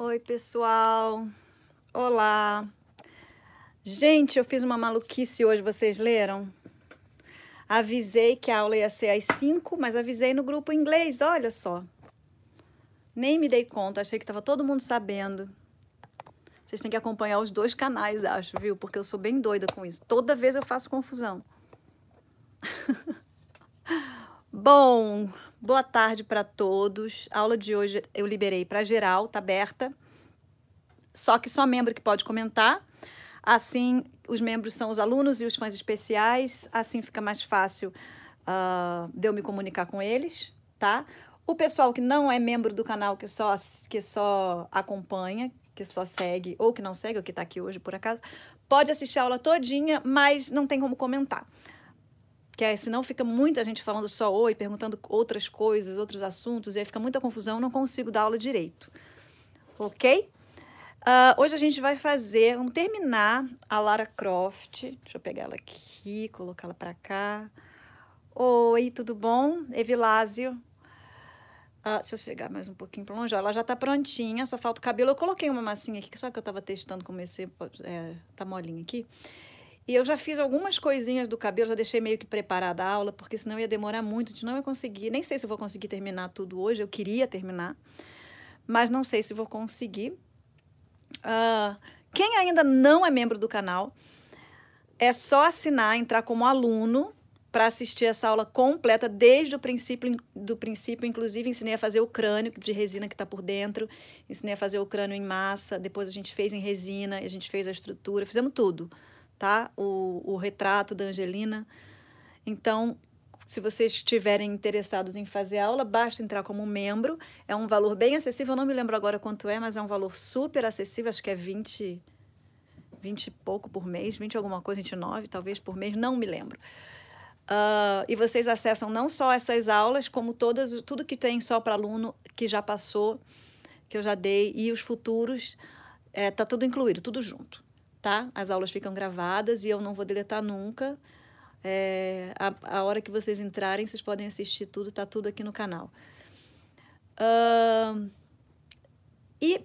Oi, pessoal. Olá. Gente, eu fiz uma maluquice hoje, vocês leram? Avisei que a aula ia ser às 5, mas avisei no grupo inglês, olha só. Nem me dei conta, achei que estava todo mundo sabendo. Vocês têm que acompanhar os dois canais, acho, viu? Porque eu sou bem doida com isso. Toda vez eu faço confusão. Bom, Boa tarde para todos. A aula de hoje eu liberei para geral, tá aberta. Só que só membro que pode comentar. Assim, os membros são os alunos e os fãs especiais. Assim fica mais fácil uh, de eu me comunicar com eles, tá? O pessoal que não é membro do canal, que só, que só acompanha, que só segue, ou que não segue, ou que está aqui hoje por acaso, pode assistir a aula todinha, mas não tem como comentar que senão fica muita gente falando só oi, perguntando outras coisas, outros assuntos, e aí fica muita confusão, não consigo dar aula direito. Ok? Uh, hoje a gente vai fazer, vamos terminar a Lara Croft. Deixa eu pegar ela aqui, colocá-la para cá. Oi, tudo bom? Evilásio. Uh, deixa eu chegar mais um pouquinho para longe. Ela já está prontinha, só falta o cabelo. Eu coloquei uma massinha aqui, só que eu estava testando, comecei, é, tá molinha aqui. E eu já fiz algumas coisinhas do cabelo, já deixei meio que preparada a aula, porque senão ia demorar muito, de não eu conseguir. Nem sei se vou conseguir terminar tudo hoje, eu queria terminar, mas não sei se vou conseguir. Uh, quem ainda não é membro do canal, é só assinar, entrar como aluno para assistir essa aula completa desde o princípio, do princípio, inclusive ensinei a fazer o crânio de resina que está por dentro, ensinei a fazer o crânio em massa, depois a gente fez em resina, a gente fez a estrutura, fizemos tudo tá? O, o retrato da Angelina. Então, se vocês estiverem interessados em fazer aula, basta entrar como membro. É um valor bem acessível, eu não me lembro agora quanto é, mas é um valor super acessível, acho que é 20, 20 e pouco por mês, 20 alguma coisa, 29 talvez por mês, não me lembro. Uh, e vocês acessam não só essas aulas, como todas, tudo que tem só para aluno que já passou, que eu já dei, e os futuros, é, tá tudo incluído, tudo junto tá? As aulas ficam gravadas e eu não vou deletar nunca. É, a, a hora que vocês entrarem, vocês podem assistir tudo, tá tudo aqui no canal. Uh, e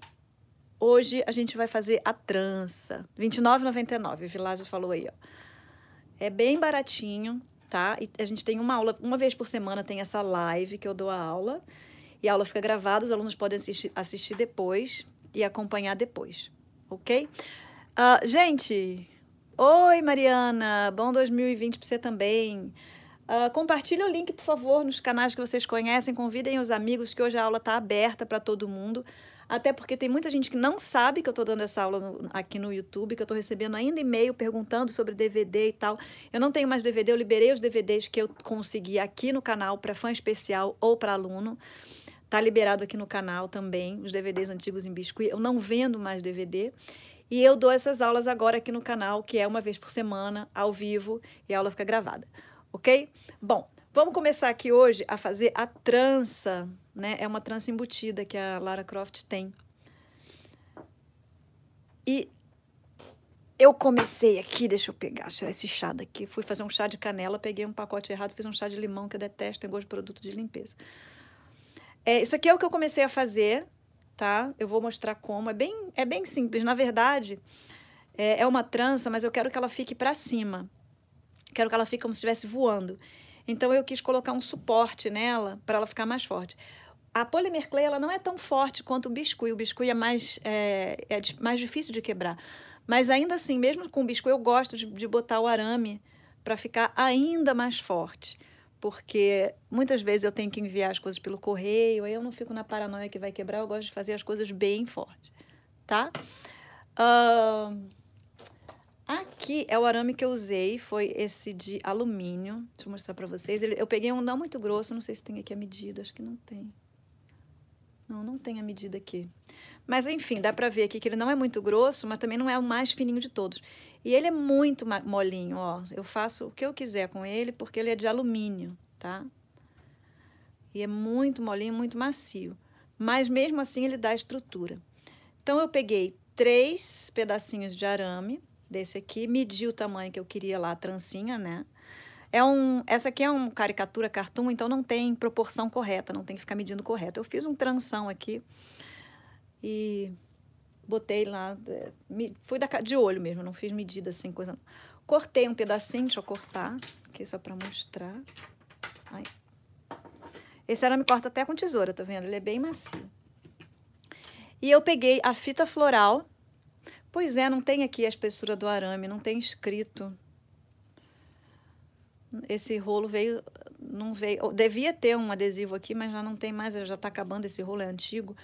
hoje a gente vai fazer a trança. R$29,99, o Vilásio falou aí, ó. É bem baratinho, tá? E a gente tem uma aula, uma vez por semana tem essa live que eu dou a aula. E a aula fica gravada, os alunos podem assistir, assistir depois e acompanhar depois, ok? Uh, gente, oi Mariana, bom 2020 para você também. Uh, ah, compartilhe o link, por favor, nos canais que vocês conhecem. Convidem os amigos, que hoje a aula está aberta para todo mundo. Até porque tem muita gente que não sabe que eu estou dando essa aula no, aqui no YouTube, que eu estou recebendo ainda e-mail perguntando sobre DVD e tal. Eu não tenho mais DVD, eu liberei os DVDs que eu consegui aqui no canal para fã especial ou para aluno. Está liberado aqui no canal também, os DVDs antigos em biscuit. Eu não vendo mais DVD. E eu dou essas aulas agora aqui no canal, que é uma vez por semana, ao vivo, e a aula fica gravada, ok? Bom, vamos começar aqui hoje a fazer a trança, né? É uma trança embutida que a Lara Croft tem. E eu comecei aqui, deixa eu pegar, tirar esse chá daqui. Fui fazer um chá de canela, peguei um pacote errado, fiz um chá de limão, que eu detesto, tem gosto de produto de limpeza. É, isso aqui é o que eu comecei a fazer, tá? Eu vou mostrar como. É bem, é bem simples. Na verdade, é, é uma trança, mas eu quero que ela fique para cima. Quero que ela fique como se estivesse voando. Então, eu quis colocar um suporte nela para ela ficar mais forte. A polymer clay ela não é tão forte quanto o biscuit. O biscuit é mais, é, é mais difícil de quebrar. Mas ainda assim, mesmo com o biscuit, eu gosto de, de botar o arame para ficar ainda mais forte porque muitas vezes eu tenho que enviar as coisas pelo correio, aí eu não fico na paranoia que vai quebrar, eu gosto de fazer as coisas bem forte, tá? Uh, aqui é o arame que eu usei, foi esse de alumínio, deixa eu mostrar para vocês. eu peguei um não muito grosso, não sei se tem aqui a medida, acho que não tem. Não, não tem a medida aqui. Mas enfim, dá para ver aqui que ele não é muito grosso, mas também não é o mais fininho de todos. E ele é muito molinho, ó. Eu faço o que eu quiser com ele, porque ele é de alumínio, tá? E é muito molinho, muito macio. Mas mesmo assim ele dá estrutura. Então eu peguei três pedacinhos de arame desse aqui, medi o tamanho que eu queria lá, a trancinha, né? É um, essa aqui é uma caricatura cartoon, então não tem proporção correta, não tem que ficar medindo correto. Eu fiz um tranção aqui e botei lá, é, fui de olho mesmo, não fiz medida assim, coisa. Cortei um pedacinho, deixa eu cortar, aqui só para mostrar. Ai. Esse arame corta até com tesoura, tá vendo? Ele é bem macio. E eu peguei a fita floral. Pois é, não tem aqui a espessura do arame, não tem escrito. Esse rolo veio, não veio, devia ter um adesivo aqui, mas já não tem mais, já tá acabando esse rolo, é antigo.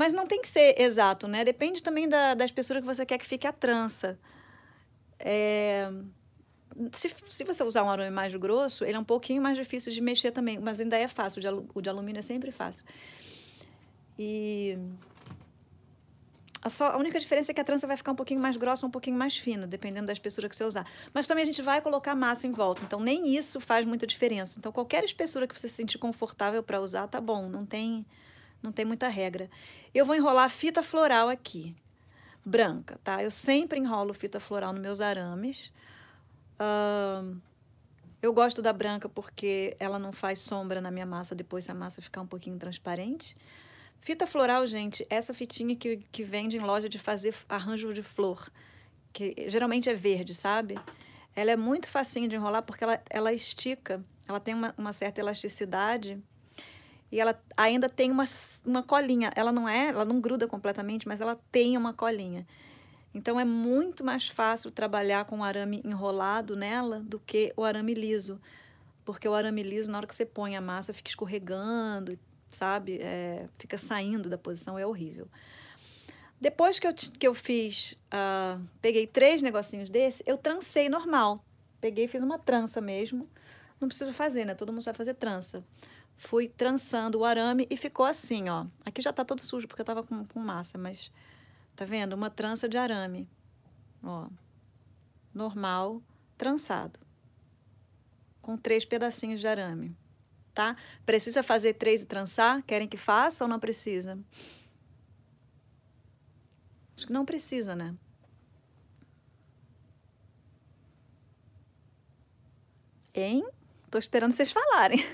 Mas não tem que ser exato, né? Depende também da, da espessura que você quer que fique a trança. É... Se, se você usar um arame mais grosso, ele é um pouquinho mais difícil de mexer também, mas ainda é fácil, o de, o de alumínio é sempre fácil. E a, só, a única diferença é que a trança vai ficar um pouquinho mais grossa, um pouquinho mais fina, dependendo da espessura que você usar. Mas também a gente vai colocar massa em volta, então nem isso faz muita diferença. Então qualquer espessura que você se sentir confortável para usar, tá bom, não tem não tem muita regra. Eu vou enrolar fita floral aqui, branca, tá? Eu sempre enrolo fita floral nos meus arames. Uh, eu gosto da branca porque ela não faz sombra na minha massa depois se a massa ficar um pouquinho transparente. Fita floral, gente, essa fitinha que, que vende em loja de fazer arranjo de flor, que geralmente é verde, sabe? Ela é muito facinho de enrolar porque ela, ela estica, ela tem uma, uma certa elasticidade e ela ainda tem uma, uma colinha. Ela não é, ela não gruda completamente, mas ela tem uma colinha. Então é muito mais fácil trabalhar com o arame enrolado nela do que o arame liso. Porque o arame liso, na hora que você põe a massa, fica escorregando, sabe? É, fica saindo da posição, é horrível. Depois que eu, que eu fiz, uh, peguei três negocinhos desse, eu trancei normal. Peguei e fiz uma trança mesmo. Não preciso fazer, né? Todo mundo sabe fazer trança fui trançando o arame e ficou assim, ó. Aqui já tá todo sujo porque eu tava com, com massa, mas tá vendo? Uma trança de arame, ó. Normal, trançado. Com três pedacinhos de arame, tá? Precisa fazer três e trançar? Querem que faça ou não precisa? Acho que não precisa, né? Hein? Tô esperando vocês falarem.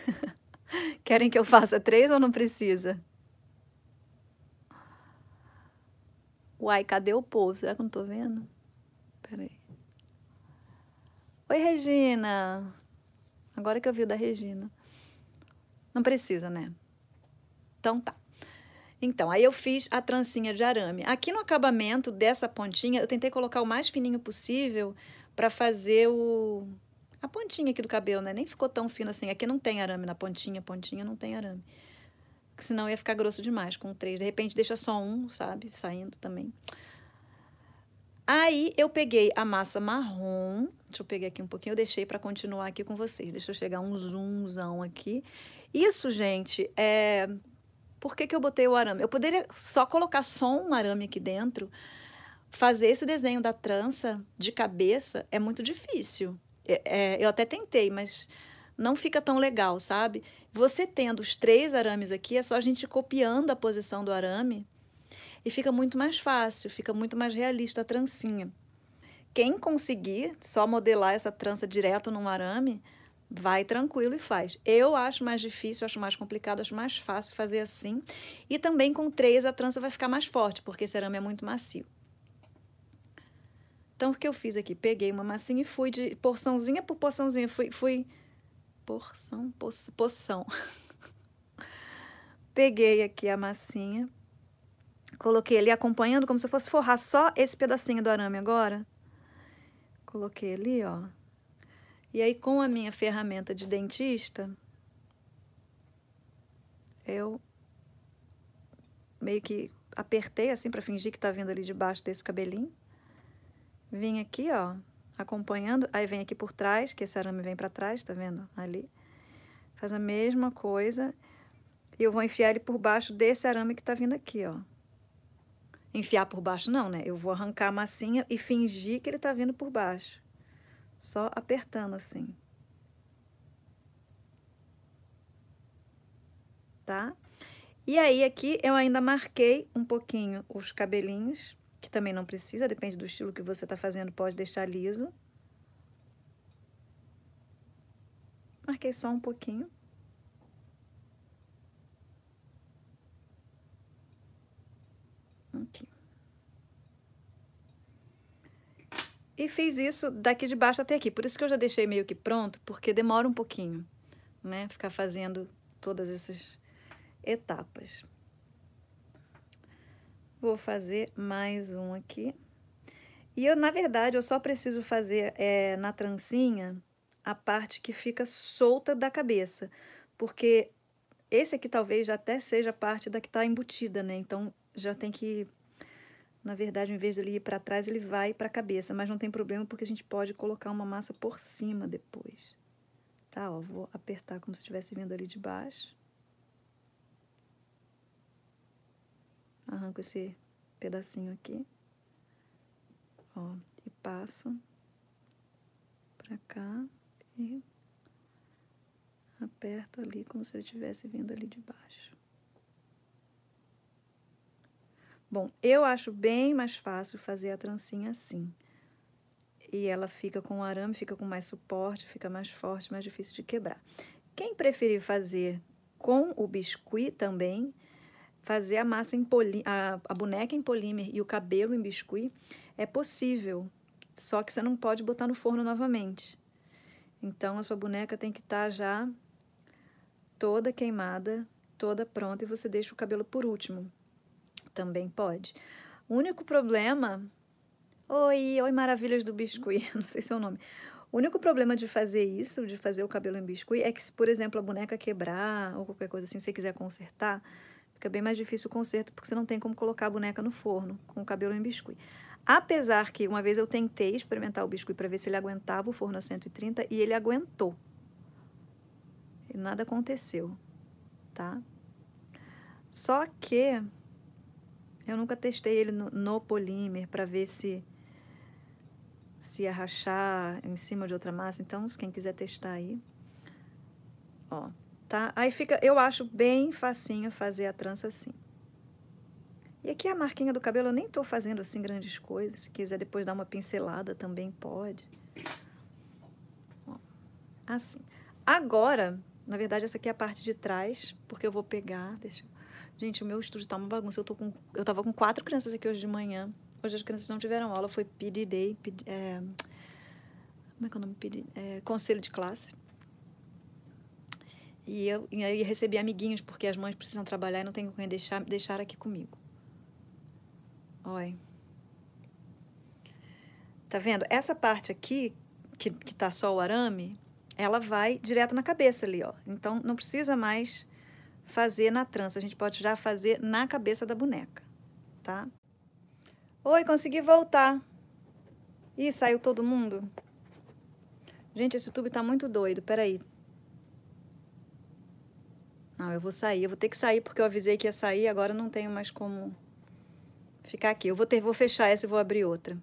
Querem que eu faça três ou não precisa? Uai, cadê o povo? Será que eu não tô vendo? Peraí. Oi, Regina. Agora que eu vi o da Regina. Não precisa, né? Então tá. Então, aí eu fiz a trancinha de arame. Aqui no acabamento dessa pontinha, eu tentei colocar o mais fininho possível para fazer o a pontinha aqui do cabelo, né? Nem ficou tão fino assim. Aqui não tem arame na pontinha, pontinha não tem arame. Porque senão ia ficar grosso demais com três. De repente deixa só um, sabe? Saindo também. Aí eu peguei a massa marrom. Deixa eu pegar aqui um pouquinho. Eu deixei para continuar aqui com vocês. Deixa eu chegar um zoomzão aqui. Isso, gente, é... Por que, que eu botei o arame? Eu poderia só colocar só um arame aqui dentro. Fazer esse desenho da trança de cabeça é muito difícil. É, é, eu até tentei, mas não fica tão legal, sabe? Você tendo os três arames aqui, é só a gente copiando a posição do arame e fica muito mais fácil, fica muito mais realista a trancinha. Quem conseguir só modelar essa trança direto num arame, vai tranquilo e faz. Eu acho mais difícil, acho mais complicado, acho mais fácil fazer assim. E também com três a trança vai ficar mais forte, porque esse arame é muito macio. Então, o que eu fiz aqui? Peguei uma massinha e fui de porçãozinha por porçãozinha. Fui. fui porção, poção. poção. Peguei aqui a massinha. Coloquei ali acompanhando como se eu fosse forrar só esse pedacinho do arame agora. Coloquei ali, ó. E aí, com a minha ferramenta de dentista, eu meio que apertei assim para fingir que tá vindo ali debaixo desse cabelinho. Vim aqui, ó, acompanhando. Aí vem aqui por trás, que esse arame vem para trás, tá vendo? Ali. Faz a mesma coisa. E eu vou enfiar ele por baixo desse arame que tá vindo aqui, ó. Enfiar por baixo não, né? Eu vou arrancar a massinha e fingir que ele tá vindo por baixo. Só apertando assim. Tá? E aí, aqui, eu ainda marquei um pouquinho os cabelinhos que também não precisa, depende do estilo que você está fazendo, pode deixar liso. Marquei só um pouquinho. Aqui. E fiz isso daqui de baixo até aqui, por isso que eu já deixei meio que pronto, porque demora um pouquinho, né? Ficar fazendo todas essas etapas. Vou fazer mais um aqui. E eu, na verdade, eu só preciso fazer é, na trancinha a parte que fica solta da cabeça, porque esse aqui talvez já até seja a parte da que está embutida, né? Então, já tem que... Na verdade, em vez dele ir para trás, ele vai para a cabeça, mas não tem problema porque a gente pode colocar uma massa por cima depois. Tá, ó, vou apertar como se estivesse vindo ali de baixo. Arranco esse pedacinho aqui, ó, e passo pra cá e aperto ali como se eu estivesse vindo ali de baixo. Bom, eu acho bem mais fácil fazer a trancinha assim. E ela fica com o arame, fica com mais suporte, fica mais forte, mais difícil de quebrar. Quem preferir fazer com o biscuit também, fazer a massa em poli, a, a boneca em polímer e o cabelo em biscuit é possível, só que você não pode botar no forno novamente. Então a sua boneca tem que estar tá já toda queimada, toda pronta e você deixa o cabelo por último. Também pode. O único problema. Oi, oi, maravilhas do biscuit, não sei seu nome. O único problema de fazer isso, de fazer o cabelo em biscuit, é que se, por exemplo, a boneca quebrar ou qualquer coisa assim, você quiser consertar, Fica bem mais difícil o conserto porque você não tem como colocar a boneca no forno com o cabelo em biscuit. Apesar que uma vez eu tentei experimentar o biscuit para ver se ele aguentava o forno a 130 e ele aguentou. E nada aconteceu, tá? Só que eu nunca testei ele no, no polímer para ver se se ia rachar em cima de outra massa. Então, quem quiser testar aí, ó, tá? Aí fica, eu acho bem facinho fazer a trança assim. E aqui a marquinha do cabelo, eu nem tô fazendo assim grandes coisas. Se quiser depois dar uma pincelada também pode. assim. Agora, na verdade, essa aqui é a parte de trás, porque eu vou pegar, deixa... Gente, o meu estúdio tá uma bagunça. Eu, tô com, eu tava com quatro crianças aqui hoje de manhã. Hoje as crianças não tiveram aula, foi PD Day, PD, é... como é que é o nome? PD, é... Conselho de classe. E eu e aí recebi amiguinhos, porque as mães precisam trabalhar e não tem quem deixar, deixar aqui comigo. Oi. Tá vendo? Essa parte aqui, que, que tá só o arame, ela vai direto na cabeça ali, ó. Então, não precisa mais fazer na trança. A gente pode já fazer na cabeça da boneca, tá? Oi, consegui voltar. Ih, saiu todo mundo? Gente, esse YouTube tá muito doido. Peraí, não, eu vou sair. Eu vou ter que sair porque eu avisei que ia sair. Agora não tenho mais como ficar aqui. Eu vou, ter, vou fechar essa e vou abrir outra.